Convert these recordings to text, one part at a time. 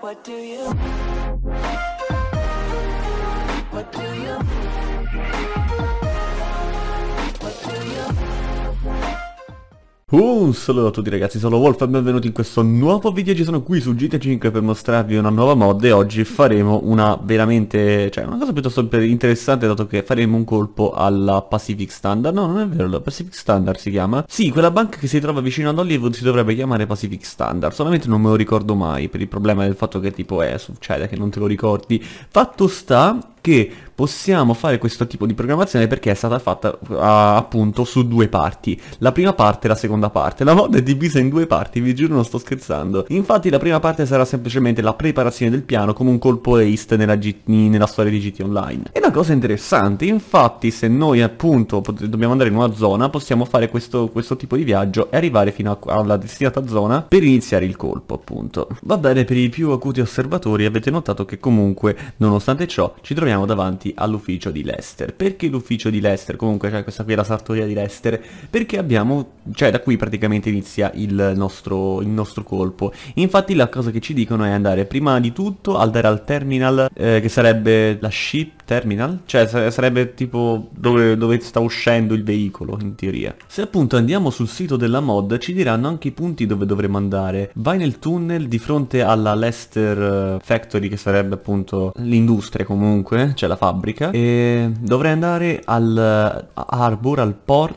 What do you? What do you? What do you? Un saluto a tutti ragazzi, sono Wolf e benvenuti in questo nuovo video, ci sono qui su GTA 5 per mostrarvi una nuova mod e oggi faremo una veramente, cioè una cosa piuttosto interessante dato che faremo un colpo alla Pacific Standard, no non è vero, la Pacific Standard si chiama? Sì, quella banca che si trova vicino ad Hollywood si dovrebbe chiamare Pacific Standard, solamente non me lo ricordo mai per il problema del fatto che tipo è, eh, succede che non te lo ricordi, fatto sta che possiamo fare questo tipo di programmazione perché è stata fatta uh, appunto su due parti, la prima parte e la seconda parte, la mod è divisa in due parti, vi giuro non sto scherzando, infatti la prima parte sarà semplicemente la preparazione del piano come un colpo ace nella, G nella storia di GT Online. E la cosa interessante, infatti se noi appunto dobbiamo andare in una zona possiamo fare questo, questo tipo di viaggio e arrivare fino alla destinata zona per iniziare il colpo appunto. Va bene, per i più acuti osservatori avete notato che comunque nonostante ciò ci troviamo troviamo davanti all'ufficio di Lester. Perché l'ufficio di Lester? Comunque c'è cioè questa qui è la sartoria di Lester. Perché abbiamo, cioè da qui praticamente inizia il nostro, il nostro colpo. Infatti la cosa che ci dicono è andare prima di tutto al dare al terminal, eh, che sarebbe la ship terminal, cioè sarebbe tipo dove, dove sta uscendo il veicolo in teoria. Se appunto andiamo sul sito della mod ci diranno anche i punti dove dovremmo andare. Vai nel tunnel di fronte alla Lester eh, Factory che sarebbe appunto l'industria comunque c'è la fabbrica, e dovrei andare al eh, harbor, al porto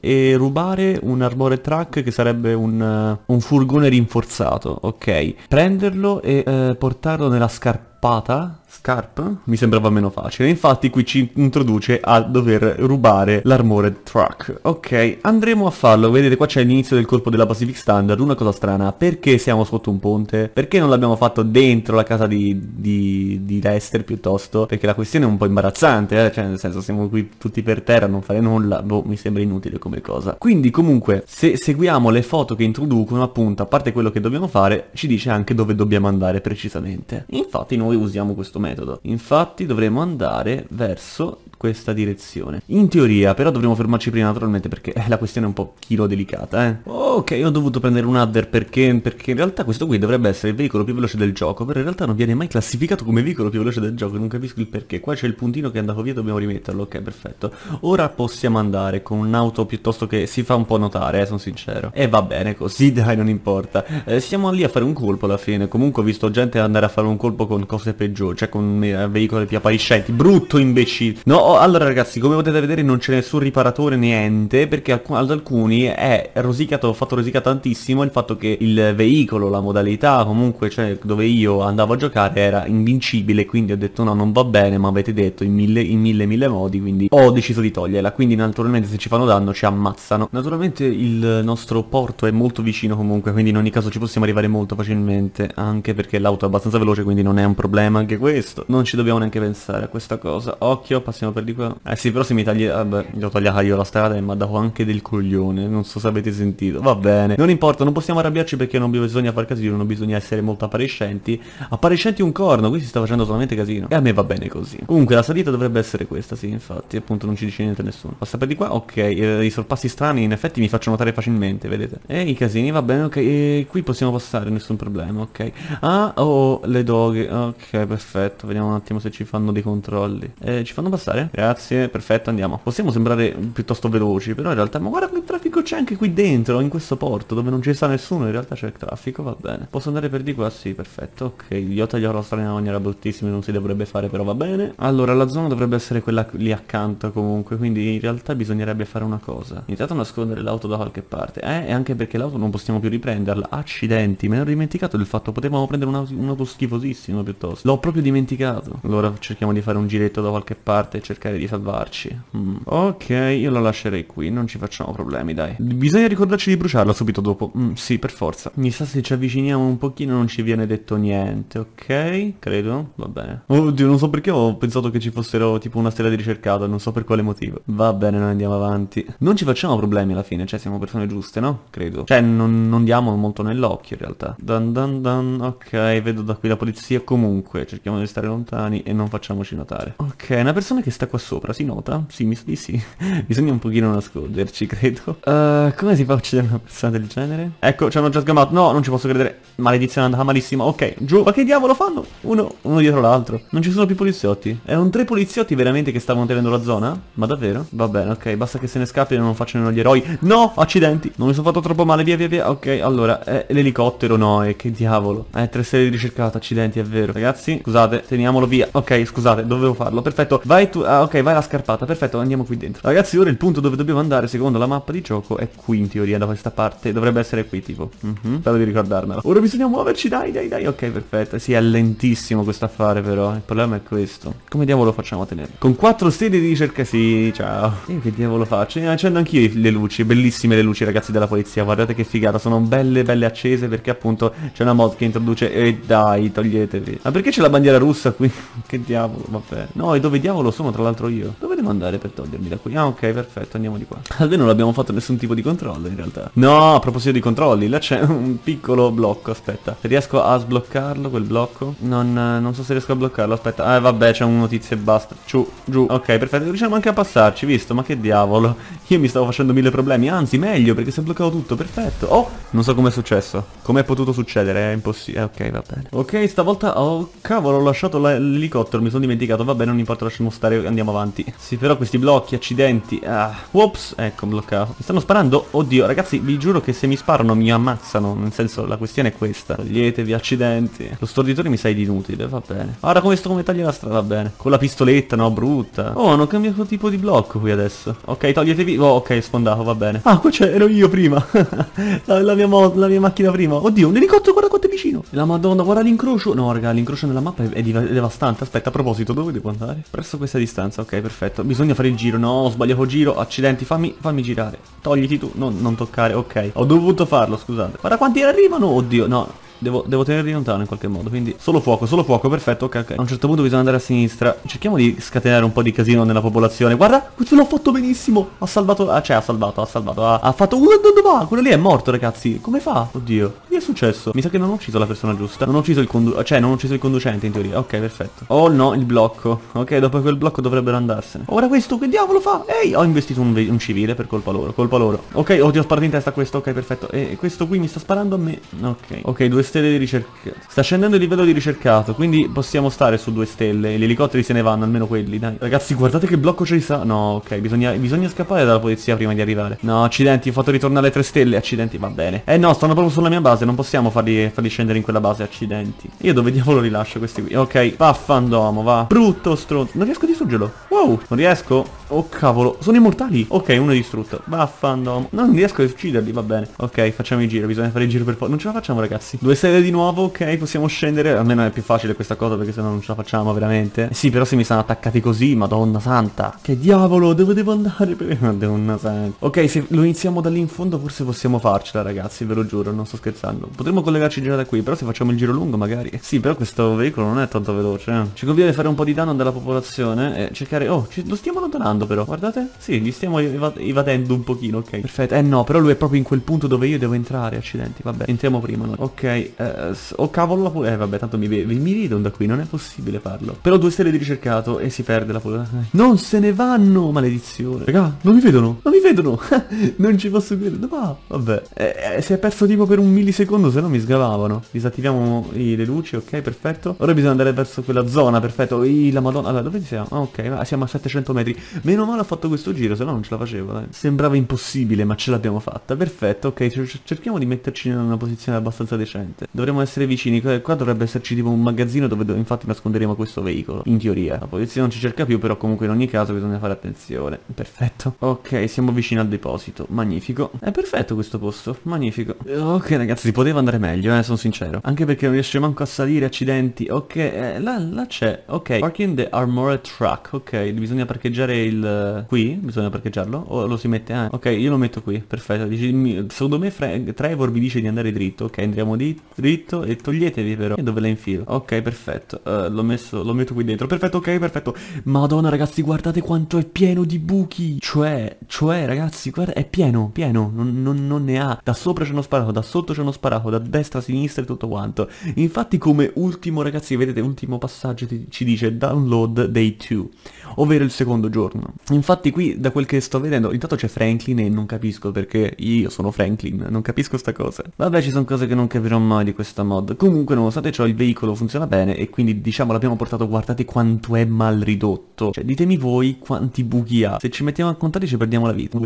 e rubare un armore truck che sarebbe un, eh, un furgone rinforzato, ok? Prenderlo e eh, portarlo nella scarpata Scarp mi sembrava meno facile, infatti qui ci introduce a dover rubare l'armored truck. Ok, andremo a farlo, vedete qua c'è l'inizio del colpo della Pacific Standard, una cosa strana, perché siamo sotto un ponte? Perché non l'abbiamo fatto dentro la casa di, di, di, Lester piuttosto? Perché la questione è un po' imbarazzante, eh? cioè nel senso siamo qui tutti per terra, non fare nulla, boh, mi sembra inutile come cosa. Quindi comunque, se seguiamo le foto che introducono, appunto, a parte quello che dobbiamo fare, ci dice anche dove dobbiamo andare precisamente. Infatti noi usiamo questo metodo. Infatti dovremo andare verso questa direzione. In teoria, però dovremmo fermarci prima naturalmente perché eh, la questione è un po' chilo delicata, eh. Ok, ho dovuto prendere un adder perché, perché in realtà questo qui dovrebbe essere il veicolo più veloce del gioco, però in realtà non viene mai classificato come veicolo più veloce del gioco, non capisco il perché. Qua c'è il puntino che è andato via, dobbiamo rimetterlo, ok, perfetto. Ora possiamo andare con un'auto piuttosto che si fa un po' notare, eh, sono sincero. E va bene così, dai, non importa. Eh, siamo lì a fare un colpo alla fine, comunque ho visto gente andare a fare un colpo con cose peggiori, cioè con eh, veicoli più appariscenti. Brutto imbecille. No, allora ragazzi, come potete vedere non c'è nessun riparatore, niente, perché alc ad alcuni è rosicato, ho fatto rosicare tantissimo il fatto che il veicolo, la modalità, comunque, cioè, dove io andavo a giocare era invincibile, quindi ho detto no, non va bene, ma avete detto in mille, in mille, mille modi, quindi ho deciso di toglierla, quindi naturalmente se ci fanno danno ci ammazzano. Naturalmente il nostro porto è molto vicino comunque, quindi in ogni caso ci possiamo arrivare molto facilmente, anche perché l'auto è abbastanza veloce, quindi non è un problema anche questo. Non ci dobbiamo neanche pensare a questa cosa. Occhio, passiamo per per di qua. Eh sì, però se mi tagli... Vabbè, gli ho tagliata io la strada e mi ha dato anche del coglione. Non so se avete sentito. Va bene. Non importa, non possiamo arrabbiarci perché non bisogna far casino, non bisogna essere molto appariscenti. Appariscenti un corno, qui si sta facendo solamente casino. E a me va bene così. Comunque, la salita dovrebbe essere questa, sì, infatti. Appunto, non ci dice niente nessuno. Passa per di qua, ok. Eh, I sorpassi strani, in effetti, mi faccio notare facilmente, vedete. E i casini, va bene, ok. E qui possiamo passare, nessun problema, ok. Ah, oh, le doghe. Ok, perfetto. Vediamo un attimo se ci fanno dei controlli. Eh, ci fanno passare? Grazie, perfetto, andiamo. Possiamo sembrare piuttosto veloci, però in realtà... Ma guarda che traffico c'è anche qui dentro, in questo porto, dove non ci sta nessuno, in realtà c'è il traffico, va bene. Posso andare per di qua? Sì, perfetto. Ok, io taglierò la strada in una maniera bruttissima, non si dovrebbe fare, però va bene. Allora, la zona dovrebbe essere quella lì accanto comunque, quindi in realtà bisognerebbe fare una cosa. Iniziate a nascondere l'auto da qualche parte. Eh, e anche perché l'auto non possiamo più riprenderla. Accidenti, me ne ho dimenticato del fatto, potevamo prendere un'auto un schifosissima piuttosto. L'ho proprio dimenticato. Allora cerchiamo di fare un giretto da qualche parte, cerchiamo cercare di salvarci. Mm. Ok, io lo lascerei qui, non ci facciamo problemi, dai. Bisogna ricordarci di bruciarla subito dopo. Mm, sì, per forza. Mi sa se ci avviciniamo un pochino non ci viene detto niente, ok? Credo, va bene. Oddio, non so perché ho pensato che ci fossero tipo una stella di ricercato, non so per quale motivo. Va bene, noi andiamo avanti. Non ci facciamo problemi alla fine, cioè siamo persone giuste, no? Credo. Cioè, non, non diamo molto nell'occhio in realtà. Dan dan dan, ok, vedo da qui la polizia comunque. Cerchiamo di stare lontani e non facciamoci notare. Ok, una persona che sta vista qua sopra, si nota? Sì, mi sa di sì. Bisogna un pochino nasconderci, credo. Uh, come si fa a uccidere una persona del genere? Ecco, ci hanno già sgamato. No, non ci posso credere. Maledizione, è andata malissimo. Ok, giù. Ma che diavolo fanno? Uno, uno dietro l'altro. Non ci sono più poliziotti. Erano tre poliziotti veramente che stavano tenendo la zona? Ma davvero? Va bene, ok. Basta che se ne scappi e non facciano gli eroi. No, accidenti. Non mi sono fatto troppo male. Via, via, via. Ok, allora. Eh, l'elicottero, no. E eh, che diavolo. Eh, tre serie di ricercata. Accidenti, è vero. Ragazzi, scusate. Teniamolo via. Ok, scusate. Dovevo farlo. Perfetto. Vai tu. Ah, ok, vai la scarpata, perfetto, andiamo qui dentro. Ragazzi, ora il punto dove dobbiamo andare, secondo la mappa di gioco, è qui in teoria, da questa parte. Dovrebbe essere qui, tipo. Mm -hmm. Spero di ricordarmelo. Ora bisogna muoverci, dai, dai, dai. Ok, perfetto. Sì, è lentissimo questo affare, però. Il problema è questo. Come diavolo facciamo a tenere? Con quattro sedi di ricerca, sì, ciao. Io che diavolo faccio? Eh, accendo anch'io le luci. Bellissime le luci, ragazzi, della polizia. Guardate che figata. Sono belle, belle accese, perché appunto c'è una mod che introduce... E dai, toglietevi. Ma perché c'è la bandiera russa qui? che diavolo, vabbè. No, e dove diavolo sono? tra l'altro io. Dove devo andare per togliermi da qui? Ah ok, perfetto, andiamo di qua. Almeno non abbiamo fatto nessun tipo di controllo in realtà. No, a proposito di controlli, là c'è un piccolo blocco, aspetta. Se riesco a sbloccarlo quel blocco? Non, non so se riesco a bloccarlo, aspetta. Ah vabbè, c'è un notizie e basta. Giù, giù. Ok, perfetto, riusciamo anche a passarci, visto? Ma che diavolo. Io mi stavo facendo mille problemi, anzi meglio perché si è bloccato tutto, perfetto. Oh, non so com'è successo. Com'è potuto succedere, è impossibile. Eh, ok, va bene. Ok, stavolta, oh cavolo, ho lasciato l'elicottero, mi sono dimenticato. Vabbè, non importa, lasciamo stare andiamo avanti. Sì, però questi blocchi, accidenti... Ah, whoops, ecco, bloccato. Mi stanno sparando? Oddio, ragazzi, vi giuro che se mi sparano mi ammazzano. Nel senso, la questione è questa. Toglietevi accidenti. Lo storditore mi sa inutile, va bene. Guarda come sto come taglia la strada, va bene. Con la pistoletta, no, brutta. Oh, hanno cambiato tipo di blocco qui adesso. Ok, toglietevi... Oh, ok, sfondato, va bene. Ah, qua c'ero io prima. la, la, mia la mia macchina prima. Oddio, un elicottero, guarda quanto è vicino. La madonna, guarda l'incrocio. No, raga, l'incrocio nella mappa è, è devastante. Aspetta, a proposito, dove devo andare? Presso questa distanza abbastanza, ok, perfetto. Bisogna fare il giro, no, ho sbagliato giro, accidenti, fammi, fammi girare. Togliti tu, no, non toccare, ok. Ho dovuto farlo, scusate. Guarda quanti arrivano, oddio, no. Devo, devo tenerli lontano in qualche modo Quindi solo fuoco, solo fuoco, perfetto Ok, ok A un certo punto bisogna andare a sinistra Cerchiamo di scatenare un po' di casino nella popolazione Guarda, questo l'ho fatto benissimo Ha salvato, ah, cioè ha salvato, ha salvato Ha, ha fatto, uh, dove va? Quello lì è morto ragazzi Come fa? Oddio Che è successo? Mi sa che non ho ucciso la persona giusta Non ho ucciso il conducente Cioè non ho ucciso il conducente in teoria Ok, perfetto Oh no, il blocco Ok, dopo quel blocco dovrebbero andarsene Ora questo, che diavolo fa? Ehi, ho investito un, un civile per colpa loro Colpa loro Ok, oddio, ho sparato in testa questo Ok, perfetto E questo qui mi sta sparando a me Ok, ok, due stelle di ricerca. Sta scendendo il livello di ricercato, quindi possiamo stare su due stelle. Gli elicotteri se ne vanno, almeno quelli, dai. Ragazzi, guardate che blocco ci sta. No, ok, bisogna, bisogna scappare dalla polizia prima di arrivare. No, accidenti, ho fatto ritornare le tre stelle. Accidenti, va bene. Eh no, stanno proprio sulla mia base, non possiamo farli, farli scendere in quella base, accidenti. Io dove diavolo rilascio questi qui? Ok, vaffandomo, va. Brutto stronzo. Non riesco a distruggerlo. Wow, non riesco. Oh cavolo, sono immortali. Ok, uno è distrutto. Vaffandomo. No, non riesco a ucciderli, va bene. Ok, facciamo il giro, bisogna fare il giro per forza. Non ce la facciamo, ragazzi. Due sede di nuovo, ok, possiamo scendere. Almeno è più facile questa cosa perché se no non ce la facciamo veramente. sì, però se mi stanno attaccati così, madonna santa. Che diavolo, dove devo andare? Madonna santa. Ok, se lo iniziamo da lì in fondo forse possiamo farcela, ragazzi, ve lo giuro, non sto scherzando. Potremmo collegarci già da qui, però se facciamo il giro lungo magari. Sì, però questo veicolo non è tanto veloce. Eh. Ci conviene fare un po' di danno della popolazione e cercare... Oh, ci... lo stiamo allontanando però, guardate. Sì, gli stiamo evad evadendo un pochino, ok. Perfetto. Eh no, però lui è proprio in quel punto dove io devo entrare, accidenti. Vabbè, entriamo prima noi. Ok, ok, eh, oh cavolo la polvere, eh, vabbè tanto mi, mi ridono da qui, non è possibile farlo. Però due stelle di ricercato e si perde la polvere. Eh. Non se ne vanno, maledizione. Raga, non mi vedono, non mi vedono, non ci posso credere, ma vabbè. Eh, eh, si è perso tipo per un millisecondo, se no mi sgravavano. Disattiviamo i, le luci, ok, perfetto. Ora bisogna andare verso quella zona, perfetto. I, la madonna, allora dove siamo? Ah, ok, siamo a 700 metri. Meno male ho fatto questo giro, se no non ce la facevo, dai. Sembrava impossibile, ma ce l'abbiamo fatta. Perfetto, ok, cerchiamo di metterci in una posizione abbastanza decente parte. Dovremmo essere vicini, qua dovrebbe esserci tipo un magazzino dove do infatti nasconderemo questo veicolo, in teoria. La polizia non ci cerca più, però comunque in ogni caso bisogna fare attenzione. Perfetto. Ok, siamo vicini al deposito, magnifico. È perfetto questo posto, magnifico. Ok ragazzi, si poteva andare meglio, eh, sono sincero. Anche perché non riesce manco a salire, accidenti. Ok, eh, là, là c'è, ok. Parking the armored truck, ok. Bisogna parcheggiare il... qui? Bisogna parcheggiarlo? O lo si mette? Eh. ok, io lo metto qui, perfetto. Dici, secondo me Fre Trevor mi dice di andare dritto, ok, andiamo dritto dritto e toglietevi però E dove la infilo? Ok perfetto uh, L'ho messo, lo metto qui dentro Perfetto ok perfetto Madonna ragazzi guardate quanto è pieno di buchi Cioè, cioè ragazzi guarda è pieno, pieno Non, non, non ne ha Da sopra c'è uno sparato, da sotto c'è uno sparato Da destra, a sinistra e tutto quanto Infatti come ultimo ragazzi vedete ultimo passaggio ci dice Download day 2 Ovvero il secondo giorno Infatti qui da quel che sto vedendo Intanto c'è Franklin e non capisco perché io sono Franklin Non capisco sta cosa Vabbè ci sono cose che non capirò mai mai di questa mod. Comunque nonostante ciò il veicolo funziona bene e quindi diciamo l'abbiamo portato, guardate quanto è mal ridotto. Cioè ditemi voi quanti buchi ha. Se ci mettiamo a contare ci perdiamo la vita.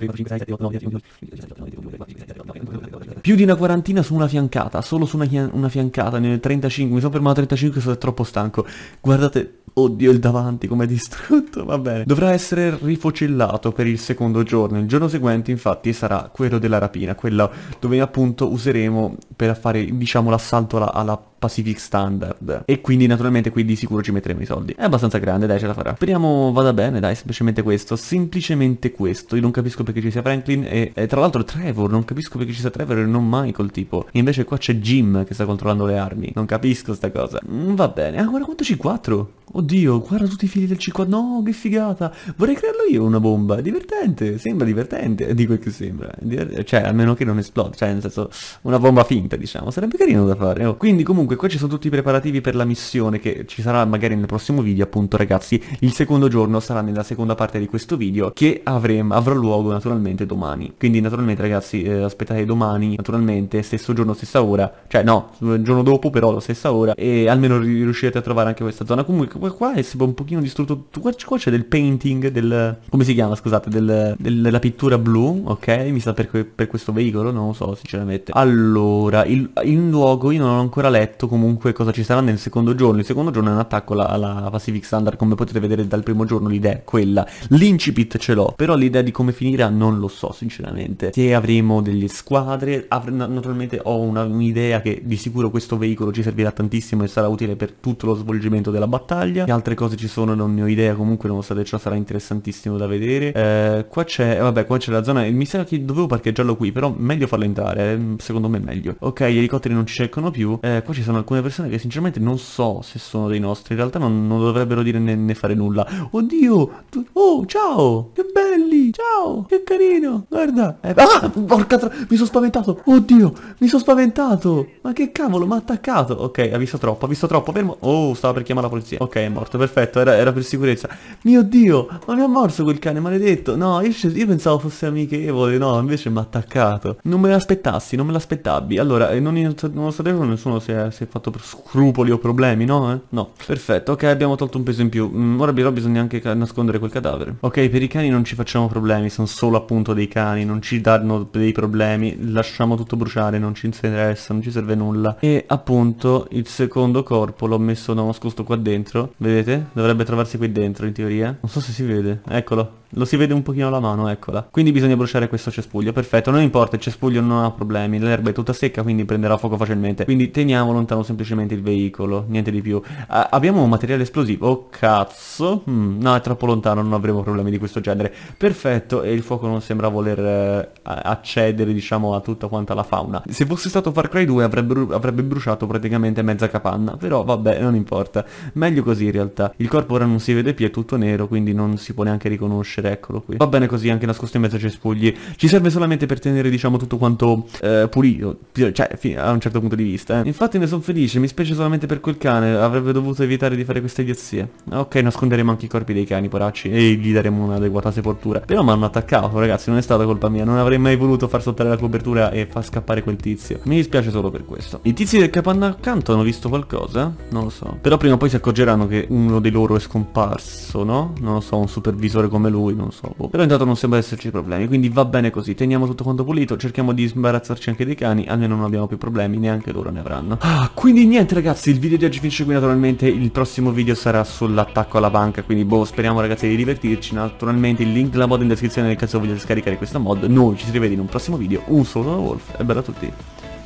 Più di una quarantina su una fiancata, solo su una, una fiancata, ne 35, mi sono fermato a 35 sono troppo stanco. Guardate Oddio il davanti com'è distrutto, va bene. Dovrà essere rifocillato per il secondo giorno. Il giorno seguente infatti sarà quello della rapina, quello dove appunto useremo per fare diciamo l'assalto alla, alla Pacific Standard. E quindi naturalmente qui di sicuro ci metteremo i soldi. È abbastanza grande, dai ce la farà. Speriamo vada bene, dai, semplicemente questo. Semplicemente questo. Io non capisco perché ci sia Franklin e, e tra l'altro Trevor, non capisco perché ci sia Trevor e non Michael tipo. E invece qua c'è Jim che sta controllando le armi. Non capisco sta cosa. Mm, va bene. Ah, guarda quanto C4. Oddio. Oddio, guarda tutti i fili del C4. No, che figata. Vorrei crearlo io una bomba. È divertente. Sembra divertente. Dico quel che sembra. Eh, cioè, almeno che non esploda. Cioè, nel senso, una bomba finta, diciamo. Sarebbe carino da fare. Oh. Quindi, comunque, qua ci sono tutti i preparativi per la missione che ci sarà magari nel prossimo video, appunto, ragazzi. Il secondo giorno sarà nella seconda parte di questo video che avremo, avrà luogo, naturalmente, domani. Quindi, naturalmente, ragazzi, eh, aspettate domani, naturalmente, stesso giorno, stessa ora. Cioè, no, il giorno dopo, però, la stessa ora. E almeno riuscirete a trovare anche questa zona. Comunque, qua e sembra un pochino distrutto. Qua, qua c'è del painting, del... come si chiama, scusate, del, del, della pittura blu, ok? Mi sa per, per, questo veicolo, non lo so sinceramente. Allora, il, il, luogo io non ho ancora letto comunque cosa ci sarà nel secondo giorno. Il secondo giorno è un attacco alla, alla Pacific Standard, come potete vedere dal primo giorno l'idea è quella. L'incipit ce l'ho, però l'idea di come finirà non lo so sinceramente. Se avremo delle squadre, av naturalmente ho un'idea un che di sicuro questo veicolo ci servirà tantissimo e sarà utile per tutto lo svolgimento della battaglia che altre cose ci sono non ne ho idea Comunque nonostante ciò sarà interessantissimo da vedere eh, Qua c'è, eh, vabbè qua c'è la zona Mi sa che dovevo parcheggiarlo qui Però meglio farlo entrare, eh, secondo me è meglio Ok gli elicotteri non ci cercano più eh, Qua ci sono alcune persone che sinceramente non so se sono dei nostri In realtà non, non dovrebbero dire né, né, fare nulla Oddio Oh ciao Che belli Ciao Che carino Guarda eh, Ah porca tra... Mi sono spaventato Oddio Mi sono spaventato Ma che cavolo mi ha attaccato Ok ha visto troppo ha visto troppo Fermo Oh stava per chiamare la polizia Ok morto, perfetto, era, era, per sicurezza. Mio Dio, ma mi ha morso quel cane maledetto. No, io, io pensavo fosse amichevole, no, invece mi ha attaccato. Non me l'aspettassi, non me l'aspettavi. Allora, eh, non, non lo sapevo nessuno si è, è fatto scrupoli o problemi, no? Eh? No, perfetto, ok, abbiamo tolto un peso in più. Mm, ora però bisogna anche nascondere quel cadavere. Ok, per i cani non ci facciamo problemi, sono solo appunto dei cani, non ci danno dei problemi. Lasciamo tutto bruciare, non ci interessa, non ci serve nulla. E appunto il secondo corpo l'ho messo no, nascosto qua dentro Vedete? Dovrebbe trovarsi qui dentro in teoria. Non so se si vede. Eccolo. Lo si vede un pochino la mano, eccola. Quindi bisogna bruciare questo cespuglio, perfetto. Non importa, il cespuglio non ha problemi, l'erba è tutta secca, quindi prenderà fuoco facilmente. Quindi teniamo lontano semplicemente il veicolo, niente di più. Ah, abbiamo un materiale esplosivo, oh cazzo. Mm, no, è troppo lontano, non avremo problemi di questo genere. Perfetto, e il fuoco non sembra voler eh, accedere, diciamo, a tutta quanta la fauna. Se fosse stato Far Cry 2 avrebbe, avrebbe bruciato praticamente mezza capanna, però vabbè, non importa. Meglio così in realtà. Il corpo ora non si vede più, è tutto nero, quindi non si può neanche riconoscere crescere, eccolo qui. Va bene così anche nascosto in mezzo ai cespugli. Ci serve solamente per tenere, diciamo, tutto quanto eh, pulito, cioè a un certo punto di vista. Eh. Infatti ne sono felice, mi spiace solamente per quel cane, avrebbe dovuto evitare di fare queste idiozie. Ok, nasconderemo anche i corpi dei cani, poracci, e gli daremo un'adeguata sepoltura. Però mi hanno attaccato, ragazzi, non è stata colpa mia, non avrei mai voluto far saltare la copertura e far scappare quel tizio. Mi dispiace solo per questo. I tizi del capanno accanto hanno visto qualcosa? Non lo so. Però prima o poi si accorgeranno che uno di loro è scomparso, no? Non lo so, un supervisore come lui lui, non so. Boh. Però intanto non sembra esserci problemi, quindi va bene così. Teniamo tutto quanto pulito, cerchiamo di sbarazzarci anche dei cani, almeno non abbiamo più problemi, neanche loro ne avranno. Ah, quindi niente ragazzi, il video di oggi finisce qui naturalmente, il prossimo video sarà sull'attacco alla banca, quindi boh, speriamo ragazzi di divertirci. Naturalmente il link della mod in descrizione nel caso vogliate scaricare questa mod. Noi ci si rivede in un prossimo video, un saluto da Wolf e bella a tutti.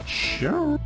Ciao!